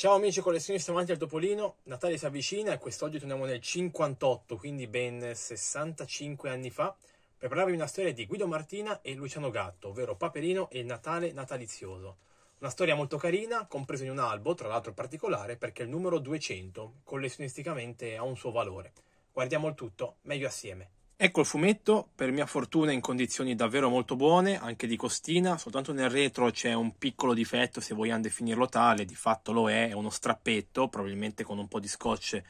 Ciao amici collezionisti amanti al Topolino, Natale si avvicina e quest'oggi torniamo nel 58, quindi ben 65 anni fa, per parlarvi di una storia di Guido Martina e Luciano Gatto, ovvero Paperino e il Natale natalizioso. Una storia molto carina, compresa in un albo, tra l'altro particolare, perché il numero 200 collezionisticamente ha un suo valore. Guardiamo il tutto meglio assieme. Ecco il fumetto, per mia fortuna in condizioni davvero molto buone, anche di costina, soltanto nel retro c'è un piccolo difetto, se vogliamo definirlo tale, di fatto lo è, è uno strappetto, probabilmente con un po' di scotch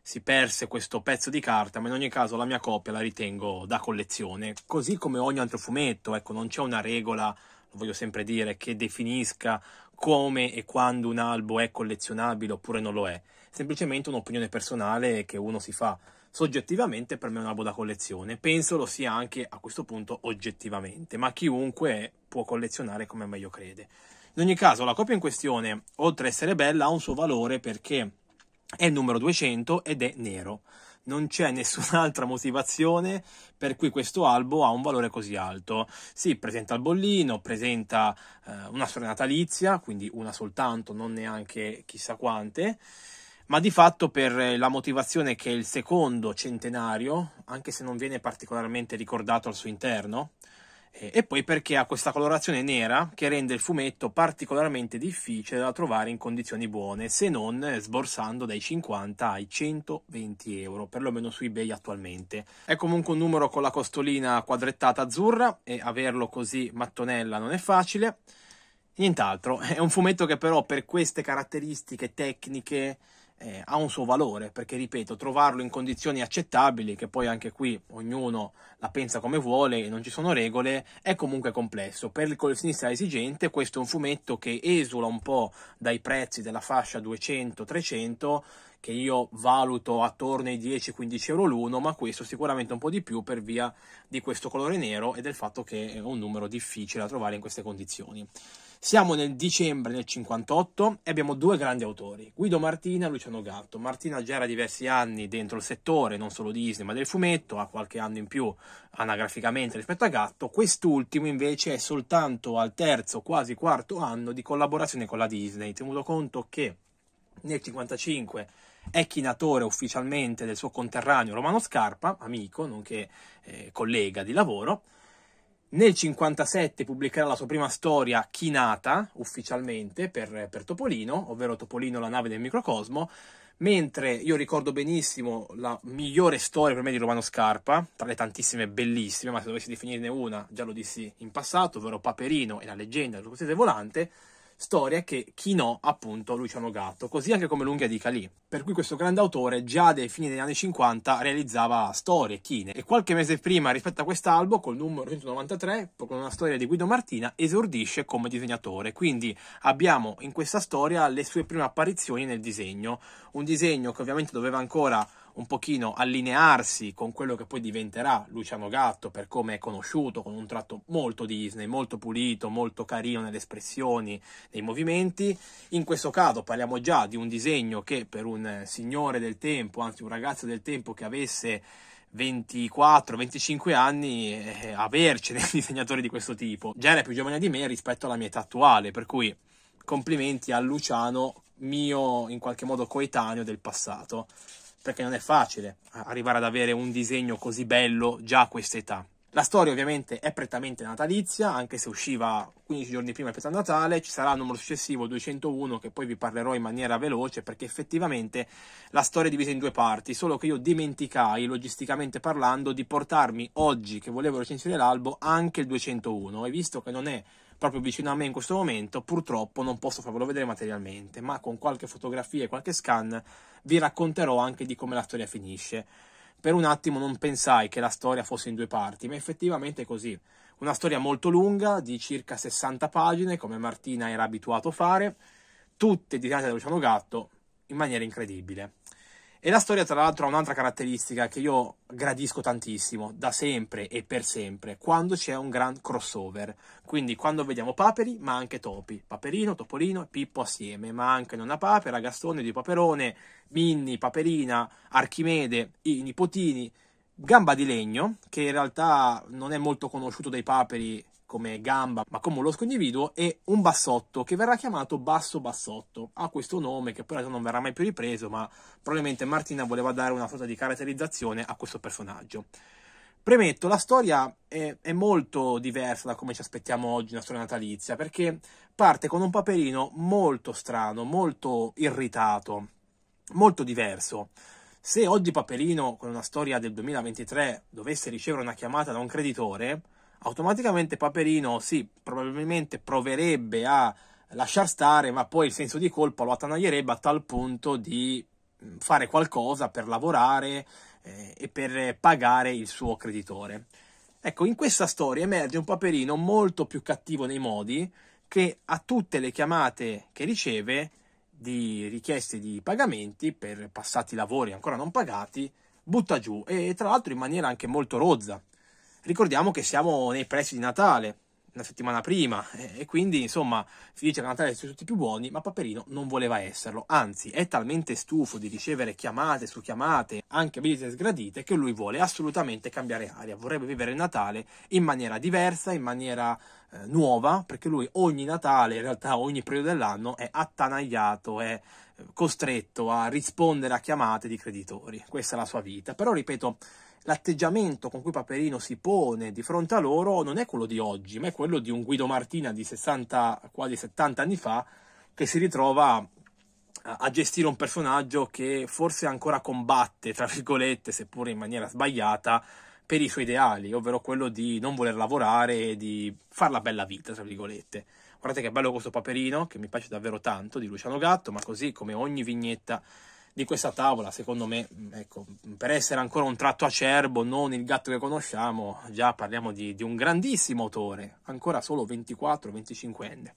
si perse questo pezzo di carta, ma in ogni caso la mia copia la ritengo da collezione, così come ogni altro fumetto, ecco, non c'è una regola, lo voglio sempre dire, che definisca come e quando un albo è collezionabile oppure non lo è, semplicemente un'opinione personale che uno si fa soggettivamente per me è un albo da collezione, penso lo sia anche a questo punto oggettivamente, ma chiunque può collezionare come meglio crede. In ogni caso, la copia in questione, oltre ad essere bella, ha un suo valore perché è il numero 200 ed è nero. Non c'è nessun'altra motivazione per cui questo albo ha un valore così alto. Sì, presenta il bollino, presenta eh, una storia natalizia, quindi una soltanto, non neanche chissà quante ma di fatto per eh, la motivazione che è il secondo centenario, anche se non viene particolarmente ricordato al suo interno, eh, e poi perché ha questa colorazione nera che rende il fumetto particolarmente difficile da trovare in condizioni buone, se non eh, sborsando dai 50 ai 120 euro, perlomeno su eBay attualmente. È comunque un numero con la costolina quadrettata azzurra e averlo così mattonella non è facile. Nient'altro, è un fumetto che però per queste caratteristiche tecniche eh, ha un suo valore, perché ripeto, trovarlo in condizioni accettabili, che poi anche qui ognuno la pensa come vuole e non ci sono regole, è comunque complesso. Per il collezionista esigente questo è un fumetto che esula un po' dai prezzi della fascia 200-300, che io valuto attorno ai 10-15 euro l'uno, ma questo sicuramente un po' di più per via di questo colore nero e del fatto che è un numero difficile da trovare in queste condizioni. Siamo nel dicembre del 58 e abbiamo due grandi autori, Guido Martina e Luciano Gatto. Martina già era diversi anni dentro il settore, non solo Disney, ma del fumetto, ha qualche anno in più anagraficamente rispetto a Gatto. Quest'ultimo invece è soltanto al terzo, quasi quarto anno di collaborazione con la Disney, tenuto conto che nel 55 è chinatore ufficialmente del suo conterraneo Romano Scarpa, amico, nonché eh, collega di lavoro, nel 57 pubblicherà la sua prima storia chinata ufficialmente per, per Topolino, ovvero Topolino la nave del microcosmo, mentre io ricordo benissimo la migliore storia per me di Romano Scarpa, tra le tantissime bellissime, ma se dovessi definirne una, già lo dissi in passato, ovvero Paperino e la leggenda del Cortese Volante, storia che chinò appunto Luciano Gatto, così anche come l'unghia di Calì. Per cui questo grande autore già dai fini degli anni 50 realizzava storie, chine e qualche mese prima rispetto a quest'albo col numero 193, con una storia di Guido Martina, esordisce come disegnatore. Quindi abbiamo in questa storia le sue prime apparizioni nel disegno, un disegno che ovviamente doveva ancora un pochino allinearsi con quello che poi diventerà Luciano Gatto per come è conosciuto, con un tratto molto Disney, molto pulito, molto carino nelle espressioni, nei movimenti. In questo caso parliamo già di un disegno che per un signore del tempo, anzi un ragazzo del tempo che avesse 24-25 anni eh, avercene disegnatori di questo tipo. Già era più giovane di me rispetto alla mia età attuale, per cui complimenti a Luciano, mio in qualche modo coetaneo del passato perché non è facile arrivare ad avere un disegno così bello già a quest'età. La storia ovviamente è prettamente natalizia, anche se usciva 15 giorni prima di Natale, ci sarà il numero successivo 201 che poi vi parlerò in maniera veloce perché effettivamente la storia è divisa in due parti, solo che io dimenticai, logisticamente parlando, di portarmi oggi che volevo recensire l'albo anche il 201 e visto che non è proprio vicino a me in questo momento, purtroppo non posso farvelo vedere materialmente, ma con qualche fotografia e qualche scan vi racconterò anche di come la storia finisce. Per un attimo non pensai che la storia fosse in due parti, ma effettivamente è così. Una storia molto lunga, di circa 60 pagine, come Martina era abituato a fare, tutte disegnate da Luciano Gatto in maniera incredibile. E la storia, tra l'altro, ha un'altra caratteristica che io gradisco tantissimo, da sempre e per sempre, quando c'è un gran crossover. Quindi quando vediamo paperi, ma anche topi. Paperino, Topolino e Pippo assieme, ma anche Nonna Papera, Gastone di Paperone, Minni, Paperina, Archimede, i nipotini, Gamba di Legno, che in realtà non è molto conosciuto dai paperi come gamba, ma come un losco individuo, e un bassotto che verrà chiamato basso bassotto. Ha questo nome che poi non verrà mai più ripreso, ma probabilmente Martina voleva dare una sorta di caratterizzazione a questo personaggio. Premetto, la storia è, è, molto diversa da come ci aspettiamo oggi una storia natalizia, perché parte con un paperino molto strano, molto irritato, molto diverso. Se oggi Paperino, con una storia del 2023, dovesse ricevere una chiamata da un creditore, automaticamente Paperino sì, probabilmente proverebbe a lasciar stare, ma poi il senso di colpa lo attanaglierebbe a tal punto di mm, fare qualcosa per lavorare eh, e per pagare il suo creditore. Ecco, in questa storia emerge un Paperino molto più cattivo nei modi che a tutte le chiamate che riceve di richieste di pagamenti per passati lavori ancora non pagati butta giù e tra l'altro in maniera anche molto rozza ricordiamo che siamo nei pressi di Natale, una settimana prima, eh, e quindi insomma si dice che Natale è tutti più buoni, ma Paperino non voleva esserlo, anzi è talmente stufo di ricevere chiamate su chiamate, anche visite sgradite, che lui vuole assolutamente cambiare aria, vorrebbe vivere il Natale in maniera diversa, in maniera eh, nuova, perché lui ogni Natale, in realtà ogni periodo dell'anno, è attanagliato, è eh, costretto a rispondere a chiamate di creditori, questa è la sua vita, però ripeto l'atteggiamento con cui Paperino si pone di fronte a loro non è quello di oggi, ma è quello di un Guido Martina di 60, quasi 70 anni fa, che si ritrova a gestire un personaggio che forse ancora combatte, tra virgolette, seppure in maniera sbagliata, per i suoi ideali, ovvero quello di non voler lavorare e di far la bella vita, tra virgolette. Guardate che bello questo paperino, che mi piace davvero tanto, di Luciano Gatto, ma così come ogni vignetta di questa tavola, secondo me, mm, ecco, mm, per essere ancora un tratto acerbo, non il gatto che conosciamo, già parliamo di, di un grandissimo autore, ancora solo 24-25 anni.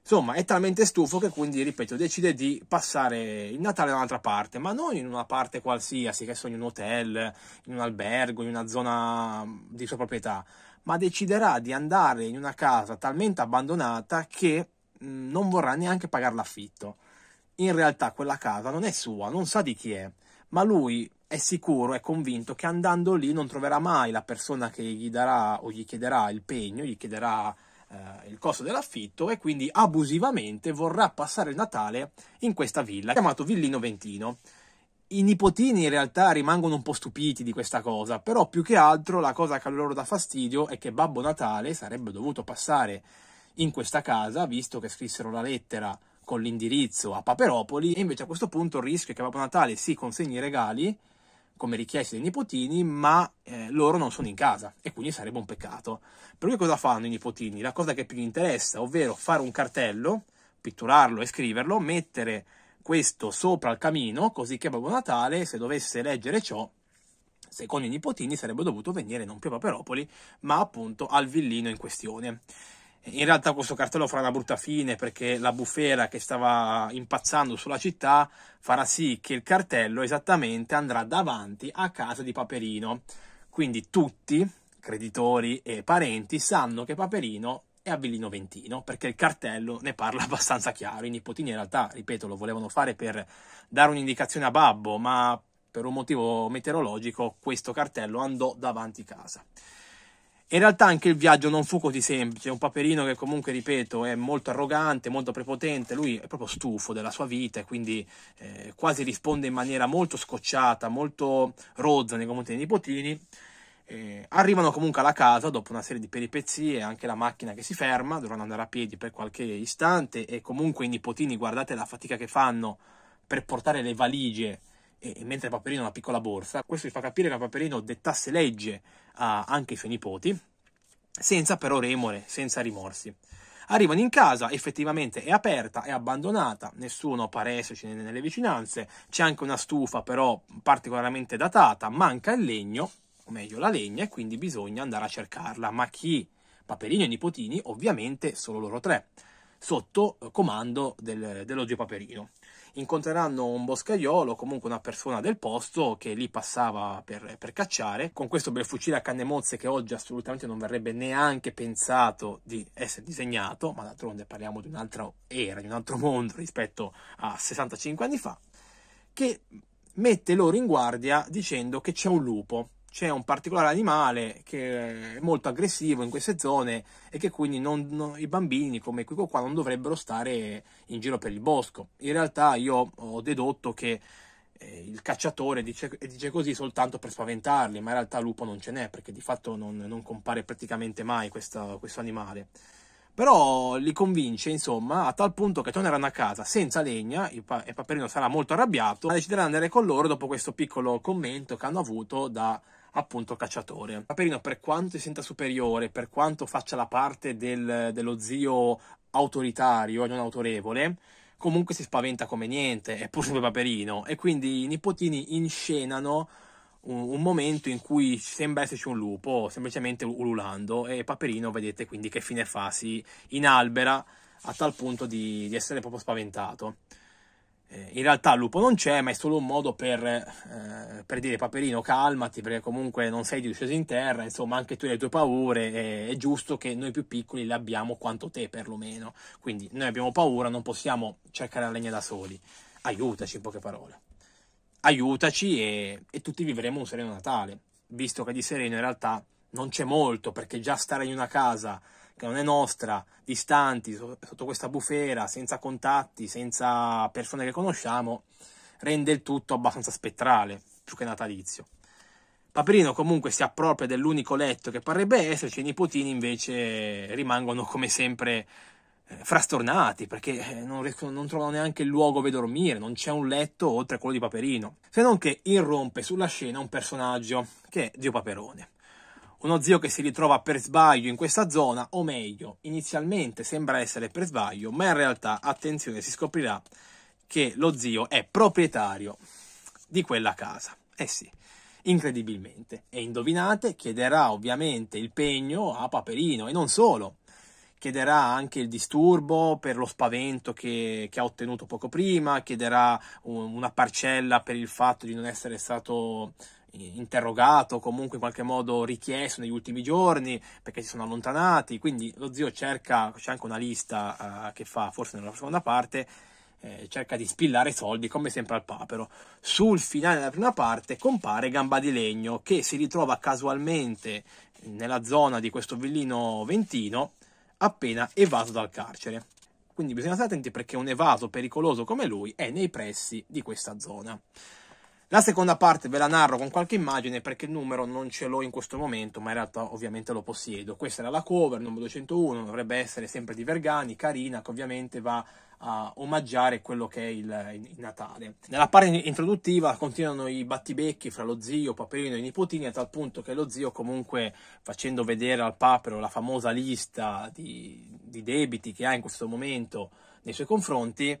Insomma, è talmente stufo che quindi, ripeto, decide di passare il Natale da un'altra parte, ma non in una parte qualsiasi, che so, in un hotel, in un albergo, in una zona mm, di sua proprietà, ma deciderà di andare in una casa talmente abbandonata che non vorrà neanche pagare l'affitto in realtà quella casa non è sua, non sa di chi è, ma lui è sicuro, è convinto che andando lì non troverà mai la persona che gli darà o gli chiederà il pegno, gli chiederà eh, il costo dell'affitto e quindi abusivamente vorrà passare il Natale in questa villa, chiamato Villino Ventino. I nipotini in realtà rimangono un po' stupiti di questa cosa, però più che altro la cosa che a loro dà fastidio è che Babbo Natale sarebbe dovuto passare in questa casa, visto che scrissero la lettera con l'indirizzo a Paperopoli e invece a questo punto il rischio è che Babbo Natale si consegni i regali come richiesti dai nipotini, ma eh, loro non sono in casa e quindi sarebbe un peccato. Per cui cosa fanno i nipotini? La cosa che più gli interessa, ovvero fare un cartello, pitturarlo e scriverlo, mettere questo sopra il camino, così che Babbo Natale, se dovesse leggere ciò, secondo i nipotini sarebbe dovuto venire non più a Paperopoli, ma appunto al villino in questione. In realtà questo cartello farà una brutta fine perché la bufera che stava impazzando sulla città farà sì che il cartello esattamente andrà davanti a casa di Paperino. Quindi tutti, creditori e parenti, sanno che Paperino è a Villino Ventino perché il cartello ne parla abbastanza chiaro. I nipotini in realtà, ripeto, lo volevano fare per dare un'indicazione a Babbo, ma per un motivo meteorologico questo cartello andò davanti a casa. In realtà anche il viaggio non fu così semplice, un paperino che comunque, ripeto, è molto arrogante, molto prepotente, lui è proprio stufo della sua vita e quindi eh, quasi risponde in maniera molto scocciata, molto rozza nei confronti dei nipotini. Eh, arrivano comunque alla casa dopo una serie di peripezie, anche la macchina che si ferma, dovranno andare a piedi per qualche istante e comunque i nipotini, guardate la fatica che fanno per portare le valigie e, e mentre Paperino ha una piccola borsa, questo gli fa capire che Paperino dettasse legge a, anche ai suoi nipoti, senza però remore, senza rimorsi. Arrivano in casa, effettivamente è aperta, è abbandonata, nessuno pare esserci nelle vicinanze, c'è anche una stufa però particolarmente datata, manca il legno, o meglio la legna, e quindi bisogna andare a cercarla. Ma chi? Paperino e nipotini, ovviamente solo loro tre, sotto comando del, dello zio Paperino incontreranno un boscaiolo, comunque una persona del posto che lì passava per, per cacciare, con questo bel fucile a canne mozze che oggi assolutamente non verrebbe neanche pensato di essere disegnato, ma d'altronde parliamo di un'altra era, di un altro mondo rispetto a 65 anni fa, che mette loro in guardia dicendo che c'è un lupo c'è un particolare animale che è molto aggressivo in queste zone e che quindi non, non, i bambini come quello qua non dovrebbero stare in giro per il bosco. In realtà io ho dedotto che eh, il cacciatore dice, dice, così soltanto per spaventarli, ma in realtà lupo non ce n'è perché di fatto non, non compare praticamente mai questa, questo animale. Però li convince, insomma, a tal punto che torneranno a casa senza legna e Paperino sarà molto arrabbiato, ma deciderà di andare con loro dopo questo piccolo commento che hanno avuto da appunto cacciatore. Paperino, per quanto si senta superiore, per quanto faccia la parte del, dello zio autoritario e non autorevole, comunque si spaventa come niente, è pur sempre Paperino, e quindi i nipotini inscenano un, momento in cui sembra esserci un lupo, semplicemente ululando, e Paperino vedete quindi che fine fa, si inalbera a tal punto di, di essere proprio spaventato. Eh, in realtà il lupo non c'è, ma è solo un modo per, eh, per, dire Paperino calmati, perché comunque non sei disceso in terra, insomma anche tu hai le tue paure, è, è, giusto che noi più piccoli le abbiamo quanto te perlomeno. Quindi noi abbiamo paura, non possiamo cercare la legna da soli. Aiutaci in poche parole. Aiutaci e, e tutti vivremo un sereno Natale, visto che di sereno in realtà non c'è molto, perché già stare in una casa che non è nostra, distanti, sotto questa bufera, senza contatti, senza persone che conosciamo, rende il tutto abbastanza spettrale, più che natalizio. Paperino comunque si appropria dell'unico letto che parrebbe esserci, i nipotini invece rimangono come sempre eh, frastornati perché eh, non, riescono, non, trovano neanche il luogo dove dormire, non c'è un letto oltre a quello di Paperino. Se non che irrompe sulla scena un personaggio che è Dio Paperone uno zio che si ritrova per sbaglio in questa zona, o meglio, inizialmente sembra essere per sbaglio, ma in realtà, attenzione, si scoprirà che lo zio è proprietario di quella casa. Eh sì, incredibilmente. E indovinate, chiederà ovviamente il pegno a Paperino e non solo. Chiederà anche il disturbo per lo spavento che, che ha ottenuto poco prima, chiederà un, una parcella per il fatto di non essere stato interrogato, comunque in qualche modo richiesto negli ultimi giorni perché si sono allontanati, quindi lo zio cerca, c'è anche una lista eh, che fa forse nella seconda parte, eh, cerca di spillare soldi come sempre al papero. Sul finale della prima parte compare Gamba di Legno che si ritrova casualmente nella zona di questo villino ventino appena evaso dal carcere. Quindi bisogna stare attenti perché un evaso pericoloso come lui è nei pressi di questa zona. La seconda parte ve la narro con qualche immagine perché il numero non ce l'ho in questo momento, ma in realtà ovviamente lo possiedo. Questa era la cover, numero 201, dovrebbe essere sempre di Vergani, carina, che ovviamente va a omaggiare quello che è il, il, Natale. Nella parte introduttiva continuano i battibecchi fra lo zio, Paperino e i nipotini, a tal punto che lo zio, comunque, facendo vedere al papero la famosa lista di, di debiti che ha in questo momento nei suoi confronti,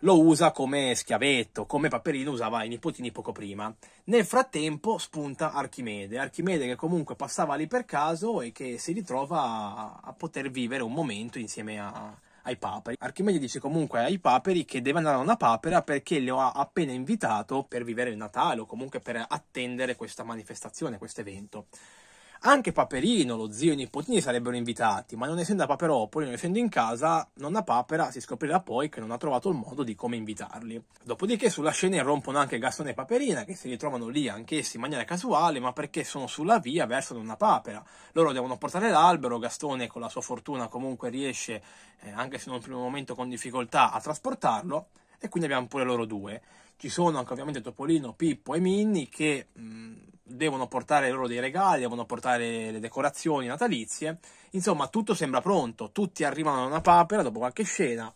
lo usa come schiavetto, come Paperino usava i nipotini poco prima. Nel frattempo spunta Archimede, Archimede che comunque passava lì per caso e che si ritrova a, a poter vivere un momento insieme a, ai paperi. Archimede dice comunque ai paperi che deve andare a una papera perché lo ha appena invitato per vivere il Natale o comunque per attendere questa manifestazione, questo evento. Anche Paperino, lo zio e i nipotini sarebbero invitati, ma non essendo a Paperopoli, non essendo in casa, nonna Papera si scoprirà poi che non ha trovato il modo di come invitarli. Dopodiché sulla scena irrompono anche Gastone e Paperina, che si ritrovano lì anch'essi in maniera casuale, ma perché sono sulla via verso nonna Papera. Loro devono portare l'albero, Gastone con la sua fortuna comunque riesce, eh, anche se in un primo momento con difficoltà, a trasportarlo, e quindi abbiamo pure loro due. Ci sono anche ovviamente Topolino, Pippo e Minni che... Mh, mm, devono portare loro dei regali, devono portare le decorazioni natalizie. Insomma, tutto sembra pronto. Tutti arrivano da una papera dopo qualche scena.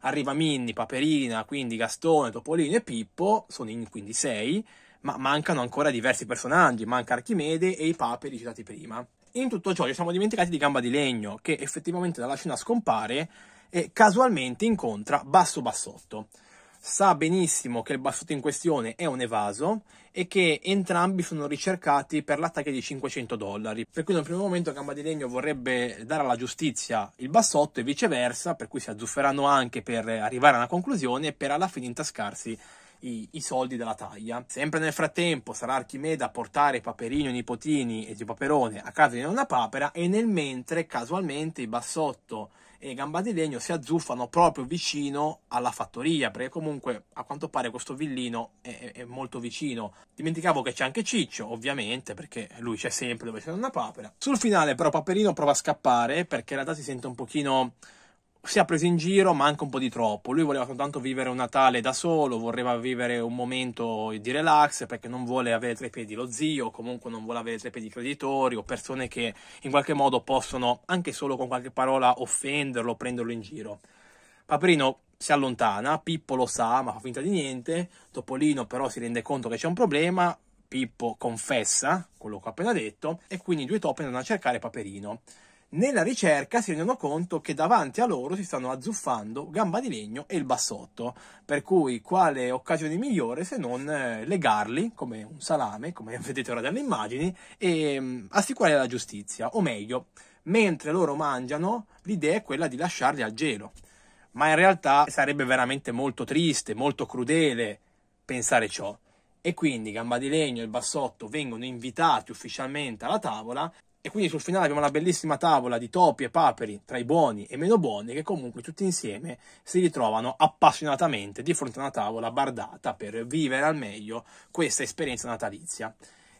Arriva Minnie, Paperina, quindi Gastone, Topolino e Pippo, sono in quindi sei, ma mancano ancora diversi personaggi, manca Archimede e i paperi citati prima. In tutto ciò ci siamo dimenticati di Gamba di Legno, che effettivamente dalla scena scompare e casualmente incontra Basso Bassotto sa benissimo che il bassotto in questione è un evaso e che entrambi sono ricercati per l'attacco di 500 dollari. Per cui nel primo momento Gamba di Legno vorrebbe dare alla giustizia il bassotto e viceversa, per cui si azzufferanno anche per arrivare a una conclusione per alla fine intascarsi i, i, soldi della taglia. Sempre nel frattempo sarà Archimede a portare Paperino, Nipotini e Zio Paperone a casa di una Papera e nel mentre casualmente il bassotto e gamba di legno si azzuffano proprio vicino alla fattoria, perché comunque a quanto pare questo villino è, è molto vicino. Dimenticavo che c'è anche Ciccio, ovviamente, perché lui c'è sempre dove c'è una papera. Sul finale però Paperino prova a scappare, perché in realtà si sente un pochino si è preso in giro, ma anche un po' di troppo. Lui voleva soltanto vivere un Natale da solo, voleva vivere un momento di relax perché non vuole avere tre piedi lo zio, comunque non vuole avere tre piedi creditori o persone che in qualche modo possono, anche solo con qualche parola, offenderlo, prenderlo in giro. Paperino si allontana, Pippo lo sa, ma fa finta di niente. Topolino però si rende conto che c'è un problema. Pippo confessa quello che ho appena detto e quindi i due topi andano a cercare Paperino. Nella ricerca si rendono conto che davanti a loro si stanno azzuffando Gamba di Legno e il Bassotto, per cui quale occasione migliore se non eh, legarli come un salame, come vedete ora dalle immagini, e mm, assicurare la giustizia, o meglio, mentre loro mangiano l'idea è quella di lasciarli al gelo. Ma in realtà sarebbe veramente molto triste, molto crudele pensare ciò. E quindi Gamba di Legno e il Bassotto vengono invitati ufficialmente alla tavola e quindi sul finale abbiamo una bellissima tavola di topi e paperi tra i buoni e meno buoni che comunque tutti insieme si ritrovano appassionatamente di fronte a una tavola bardata per vivere al meglio questa esperienza natalizia.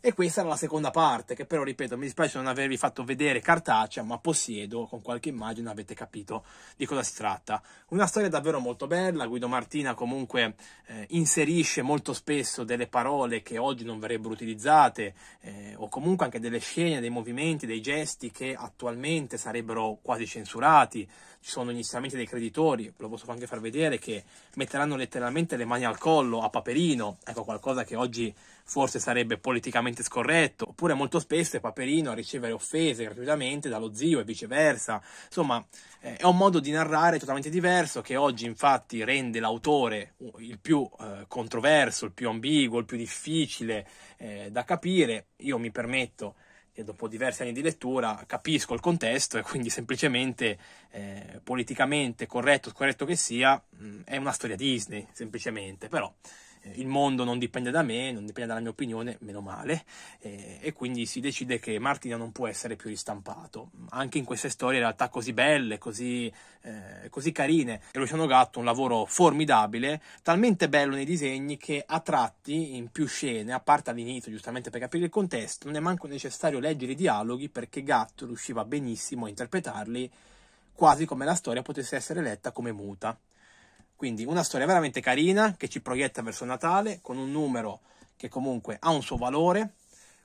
E questa era la seconda parte, che però, ripeto, mi dispiace non avervi fatto vedere cartacea, ma possiedo, con qualche immagine avete capito di cosa si tratta. Una storia davvero molto bella, Guido Martina comunque eh, inserisce molto spesso delle parole che oggi non verrebbero utilizzate, eh, o comunque anche delle scene, dei movimenti, dei gesti che attualmente sarebbero quasi censurati. Ci sono inizialmente dei creditori, lo posso anche far vedere, che metteranno letteralmente le mani al collo a Paperino, ecco qualcosa che oggi forse sarebbe politicamente politicamente scorretto, oppure molto spesso è Paperino a ricevere offese gratuitamente dallo zio e viceversa. Insomma, eh, è un modo di narrare totalmente diverso che oggi infatti rende l'autore il più eh, controverso, il più ambiguo, il più difficile eh, da capire. Io mi permetto che dopo diversi anni di lettura capisco il contesto e quindi semplicemente eh, politicamente corretto, scorretto che sia, mm, è una storia Disney, semplicemente, però eh, il mondo non dipende da me, non dipende dalla mia opinione, meno male, eh, e quindi si decide che Martina non può essere più ristampato. Anche in queste storie in realtà così belle, così, eh, così carine, e Luciano Gatto un lavoro formidabile, talmente bello nei disegni che a tratti, in più scene, a parte all'inizio giustamente per capire il contesto, non è manco necessario leggere i dialoghi perché Gatto riusciva benissimo a interpretarli quasi come la storia potesse essere letta come muta. Quindi una storia veramente carina che ci proietta verso Natale con un numero che comunque ha un suo valore,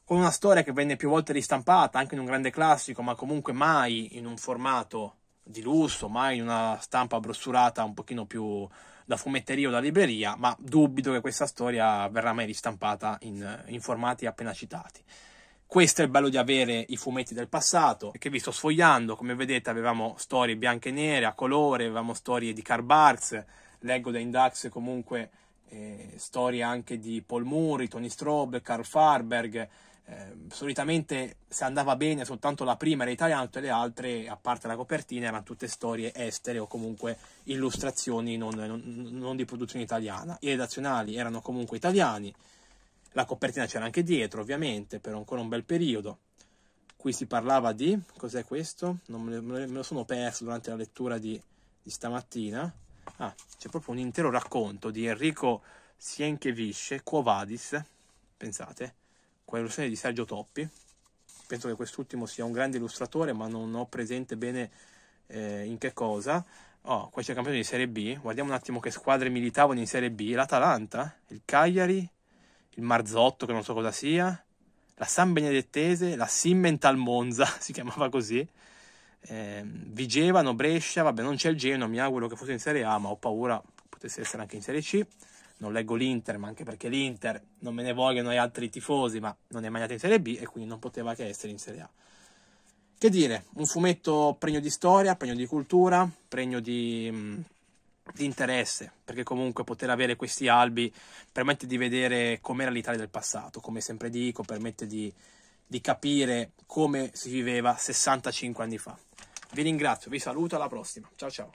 con una storia che venne più volte ristampata anche in un grande classico, ma comunque mai in un formato di lusso, mai in una stampa brossurata un pochino più da fumetteria o da libreria, ma dubito che questa storia verrà mai ristampata in, in formati appena citati. Questo è il bello di avere i fumetti del passato, che vi sto sfogliando, come vedete avevamo storie bianche e nere, a colore, avevamo storie di Karl Barks, leggo da Indax comunque eh, storie anche di Paul Murray, Tony Strobe, Carl Farberg. Eh, solitamente se andava bene soltanto la prima era italiana, tutte le altre, a parte la copertina, erano tutte storie estere o comunque illustrazioni non, non, non di produzione italiana. I redazionali erano comunque italiani, la copertina c'era anche dietro, ovviamente, per ancora un bel periodo. Qui si parlava di... cos'è questo? Non me, lo sono perso durante la lettura di, di stamattina. Ah, c'è proprio un intero racconto di Enrico Sienchevisce, Quo Vadis, pensate, con l'illustrazione di Sergio Toppi. Penso che quest'ultimo sia un grande illustratore, ma non ho presente bene eh, in che cosa. Oh, qua c'è il campione di Serie B. Guardiamo un attimo che squadre militavano in Serie B. L'Atalanta, il Cagliari, il Marzotto, che non so cosa sia, la San Benedettese, la Simmental Monza, si chiamava così, eh, Vigevano, Brescia, vabbè non c'è il Genoa, mi auguro che fosse in Serie A, ma ho paura potesse essere anche in Serie C. Non leggo l'Inter, ma anche perché l'Inter non me ne vogliono gli altri tifosi, ma non è mai andata in Serie B e quindi non poteva che essere in Serie A. Che dire, un fumetto pregno di storia, pregno di cultura, pregno di, mm, di interesse, perché comunque poter avere questi albi permette di vedere com'era l'Italia del passato, come sempre dico, permette di, di capire come si viveva 65 anni fa. Vi ringrazio, vi saluto, alla prossima. Ciao ciao.